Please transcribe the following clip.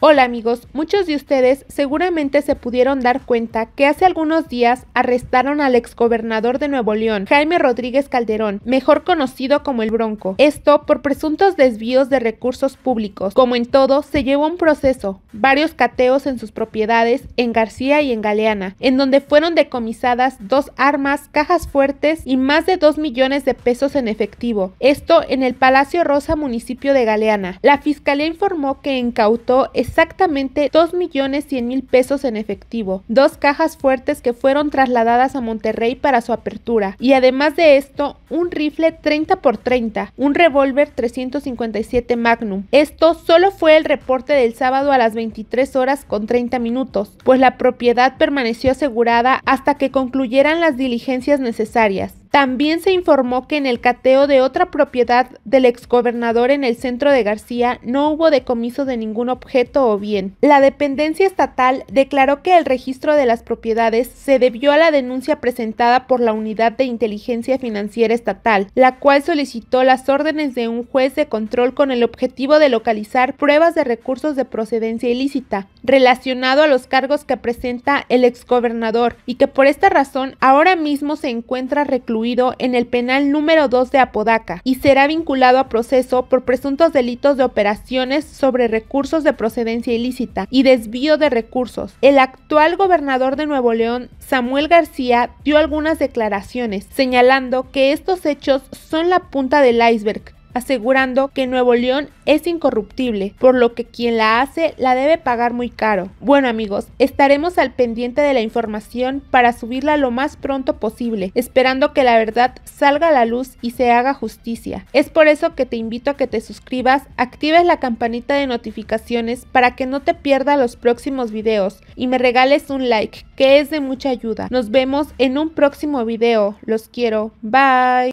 Hola amigos, muchos de ustedes seguramente se pudieron dar cuenta que hace algunos días arrestaron al exgobernador de Nuevo León, Jaime Rodríguez Calderón, mejor conocido como el Bronco. Esto por presuntos desvíos de recursos públicos. Como en todo, se llevó un proceso, varios cateos en sus propiedades en García y en Galeana, en donde fueron decomisadas dos armas, cajas fuertes y más de 2 millones de pesos en efectivo. Esto en el Palacio Rosa, municipio de Galeana. La fiscalía informó que incautó exactamente 2.100.000 pesos en efectivo, dos cajas fuertes que fueron trasladadas a Monterrey para su apertura y además de esto un rifle 30x30, un revólver 357 Magnum. Esto solo fue el reporte del sábado a las 23 horas con 30 minutos, pues la propiedad permaneció asegurada hasta que concluyeran las diligencias necesarias. También se informó que en el cateo de otra propiedad del exgobernador en el centro de García no hubo decomiso de ningún objeto o bien. La dependencia estatal declaró que el registro de las propiedades se debió a la denuncia presentada por la Unidad de Inteligencia Financiera Estatal, la cual solicitó las órdenes de un juez de control con el objetivo de localizar pruebas de recursos de procedencia ilícita relacionado a los cargos que presenta el exgobernador y que por esta razón ahora mismo se encuentra recluido en el penal número 2 de Apodaca y será vinculado a proceso por presuntos delitos de operaciones sobre recursos de procedencia ilícita y desvío de recursos. El actual gobernador de Nuevo León, Samuel García, dio algunas declaraciones señalando que estos hechos son la punta del iceberg asegurando que Nuevo León es incorruptible, por lo que quien la hace la debe pagar muy caro. Bueno amigos, estaremos al pendiente de la información para subirla lo más pronto posible, esperando que la verdad salga a la luz y se haga justicia. Es por eso que te invito a que te suscribas, actives la campanita de notificaciones para que no te pierdas los próximos videos y me regales un like, que es de mucha ayuda. Nos vemos en un próximo video. Los quiero. Bye.